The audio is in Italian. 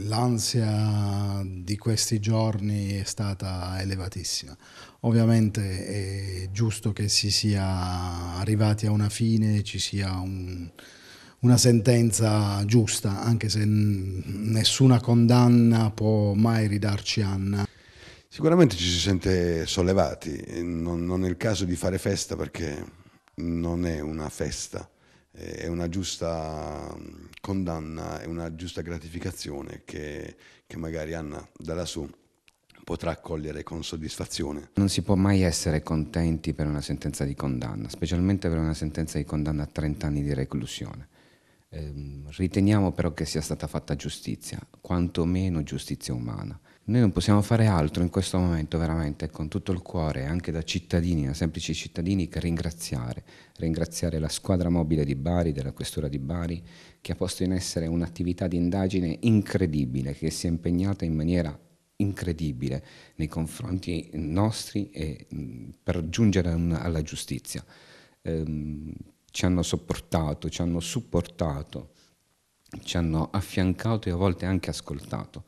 L'ansia di questi giorni è stata elevatissima. Ovviamente è giusto che si sia arrivati a una fine, ci sia un, una sentenza giusta, anche se nessuna condanna può mai ridarci Anna. Sicuramente ci si sente sollevati, non, non è il caso di fare festa perché non è una festa, è una giusta condanna e una giusta gratificazione che, che magari Anna da lassù potrà accogliere con soddisfazione. Non si può mai essere contenti per una sentenza di condanna, specialmente per una sentenza di condanna a 30 anni di reclusione. Eh, riteniamo però che sia stata fatta giustizia, quantomeno giustizia umana. Noi non possiamo fare altro in questo momento veramente con tutto il cuore, anche da cittadini, da semplici cittadini, che ringraziare, ringraziare la squadra mobile di Bari, della Questura di Bari, che ha posto in essere un'attività di indagine incredibile, che si è impegnata in maniera incredibile nei confronti nostri e, per giungere alla giustizia. Ehm, ci hanno sopportato, ci hanno supportato, ci hanno affiancato e a volte anche ascoltato.